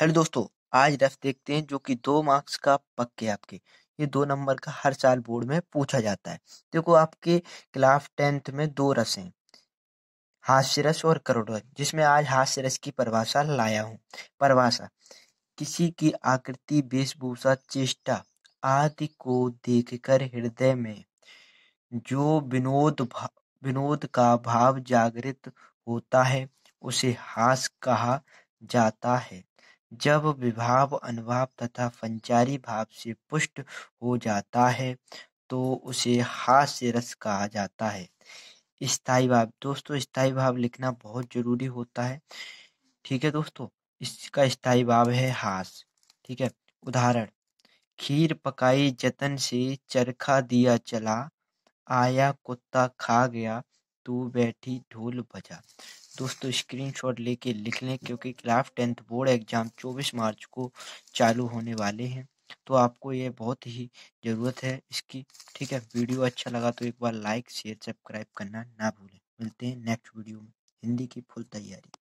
Hello दोस्तों आज rough देखते हैं जो कि दो मार्क्स का पक्के आपके ये दो नंबर का हर साल बोर्ड में पूछा जाता है देखो आपके क्लास टेंथ में दो रस हैं हास्य रस और करोड़ रस जिसमें आज हास्य रस की परिभाषा लाया हूँ परिभाषा किसी की आकृति वेशभूषा चेष्टा आदि को देखकर हृदय में जो विनोद विनोद का भाव जागृत होता है उसे हास कहा जाता है जब विभाव अनुभाव तथा पंचारी भाव से पुष्ट हो जाता है तो उसे हास्य रस कहा जाता है। स्थाई भाव दोस्तों स्थाई भाव लिखना बहुत ज़रूरी होता है। ठीक है दोस्तों? इसका स्थाई भाव है हास। ठीक है? उदाहरण खीर पकाई जतन से चरखा दिया चला, आया कुत्ता खा गया, तू बैठी ढोल बजा। दोस्तों स्क्रीनशॉट लेके लिख लें क्योंकि class tenth board exam 24 March को चालू होने वाले हैं तो आपको ये बहुत ही ज़रूरत है इसकी ठीक है वीडियो अच्छा लगा तो एक बार लाइक शेयर सब्सक्राइब करना ना भूलें मिलते हैं नेक्स्ट वीडियो में हिंदी की फुल तैयारी